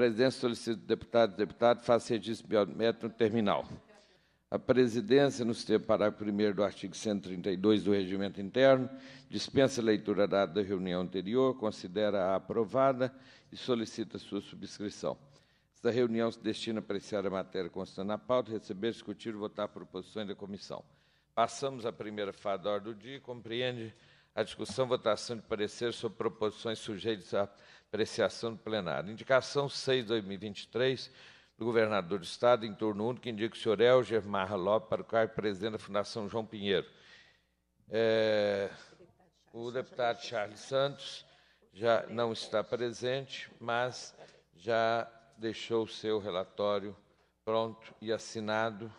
presidência solicita deputado e deputado faça registro biométrico no terminal. A presidência, nos termos do parágrafo 1 do artigo 132 do Regimento Interno, dispensa a leitura dada da reunião anterior, considera-a aprovada e solicita sua subscrição. Esta reunião se destina a apreciar a matéria constante na pauta, receber, discutir e votar proposições da comissão. Passamos à primeira fase da ordem do dia e compreende a discussão votação de parecer sobre proposições sujeitas a apreciação do plenário. Indicação 6 de 2023 do governador do Estado, em turno único, indica o senhor Elger Marra Lopes para o cargo presidente da Fundação João Pinheiro. É, o deputado Charles Santos já não está presente, mas já deixou o seu relatório pronto e assinado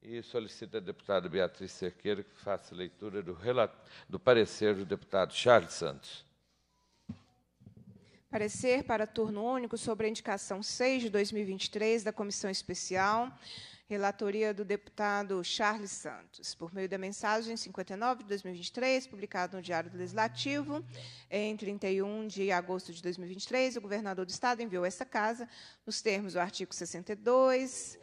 e solicita a deputada Beatriz Cerqueira que faça leitura do, relato, do parecer do deputado Charles Santos. Parecer para turno único sobre a indicação 6 de 2023 da Comissão Especial, relatoria do deputado Charles Santos, por meio da mensagem 59 de 2023, publicada no Diário do Legislativo, em 31 de agosto de 2023, o governador do Estado enviou esta casa, nos termos do artigo 62,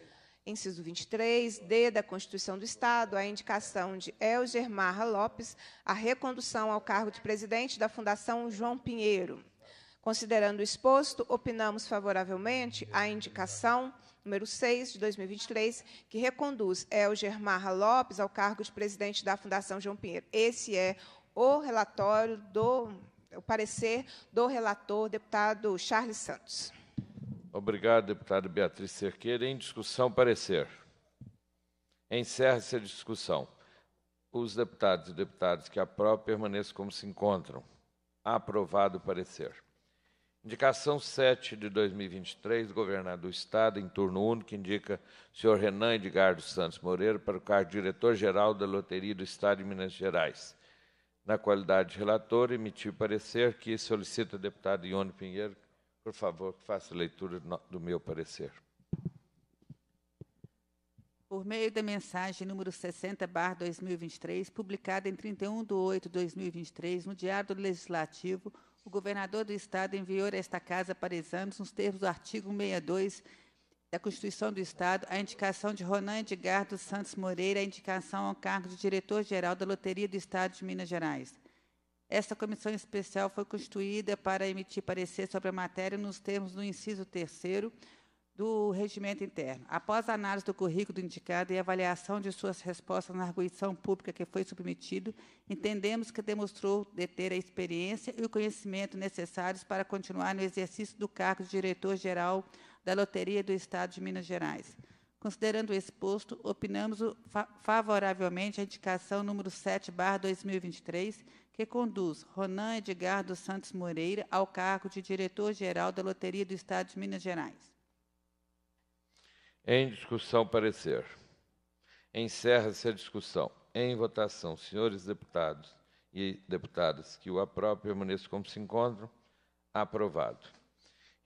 inciso 23, D da Constituição do Estado, a indicação de Elger Marra Lopes à recondução ao cargo de presidente da Fundação João Pinheiro. Considerando o exposto, opinamos favoravelmente à indicação número 6 de 2023, que reconduz Elger Marra Lopes ao cargo de presidente da Fundação João Pinheiro. Esse é o relatório do o parecer do relator, deputado Charles Santos. Obrigado, deputada Beatriz Cerqueira. Em discussão, parecer. Encerra-se a discussão. Os deputados e deputadas que aprovam permaneçam como se encontram. Aprovado o parecer. Indicação 7 de 2023, governador do Estado, em turno único, indica o senhor Renan Edgardo Santos Moreira para o cargo de diretor-geral da Loteria do Estado de Minas Gerais. Na qualidade de relator, emitiu parecer que solicita o deputado Ione Pinheiro, por favor, que faça leitura do meu parecer. Por meio da mensagem número 60-2023, publicada em 31 de 8 de 2023 no Diário do Legislativo, o governador do Estado enviou a esta Casa para exames, nos termos do artigo 62 da Constituição do Estado, a indicação de Ronan Edgar dos Santos Moreira, a indicação ao cargo de diretor-geral da Loteria do Estado de Minas Gerais. Esta comissão especial foi constituída para emitir parecer sobre a matéria nos termos do inciso 3 do regimento interno. Após a análise do currículo do indicado e avaliação de suas respostas na arguição pública que foi submetido, entendemos que demonstrou deter a experiência e o conhecimento necessários para continuar no exercício do cargo de diretor-geral da Loteria do Estado de Minas Gerais. Considerando o exposto, opinamos favoravelmente a indicação número 7, 2023, que conduz Ronan Edgar dos Santos Moreira ao cargo de diretor-geral da Loteria do Estado de Minas Gerais. Em discussão, parecer. Encerra-se a discussão. Em votação, senhores deputados e deputadas que o aprovem permaneçam como se encontram. Aprovado.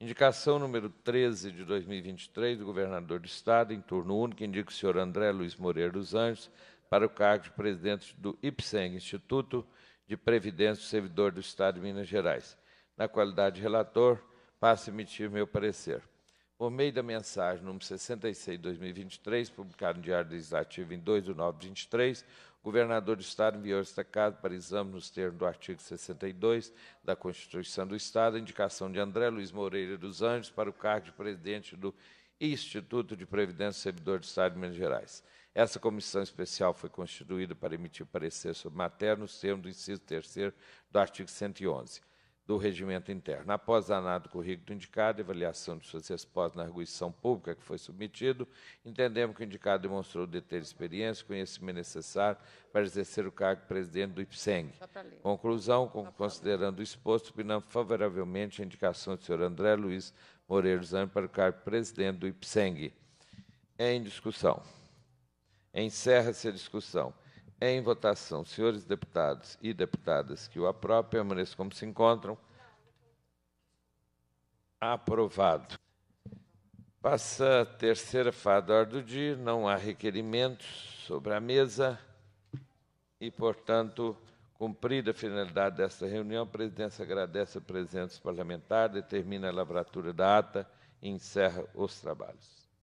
Indicação número 13 de 2023 do governador do Estado, em turno único, indica o senhor André Luiz Moreira dos Anjos para o cargo de presidente do IPSENG, Instituto de Previdência do Servidor do Estado de Minas Gerais. Na qualidade de relator, passo a emitir meu parecer por meio da mensagem número 66 de 2023, publicada no Diário Legislativo em 2 de 9 de 23, o governador do Estado enviou esta casa para exame nos termos do artigo 62 da Constituição do Estado, a indicação de André Luiz Moreira dos Anjos para o cargo de presidente do Instituto de Previdência e Servidor do Estado de Minas Gerais. Essa comissão especial foi constituída para emitir parecer sobre matéria nos termos do inciso 3 do artigo 111 do regimento interno. Após a análise do currículo indicado e avaliação de suas respostas na arguição pública que foi submetido, entendemos que o indicado demonstrou de ter experiência e conhecimento necessário para exercer o cargo de presidente do IPSENG. Tá Conclusão, tá com, considerando o exposto, opinamos favoravelmente a indicação do senhor André Luiz Moreira Zan para o cargo de presidente do IPSENG. Em discussão. Encerra-se a discussão. Em votação, senhores deputados e deputadas que o aprovem, permaneçam como se encontram. Aprovado. Passa a terceira fada da ordem do dia, não há requerimentos sobre a mesa e, portanto, cumprida a finalidade desta reunião, a presidência agradece a presença parlamentar, determina a lavratura da ata e encerra os trabalhos.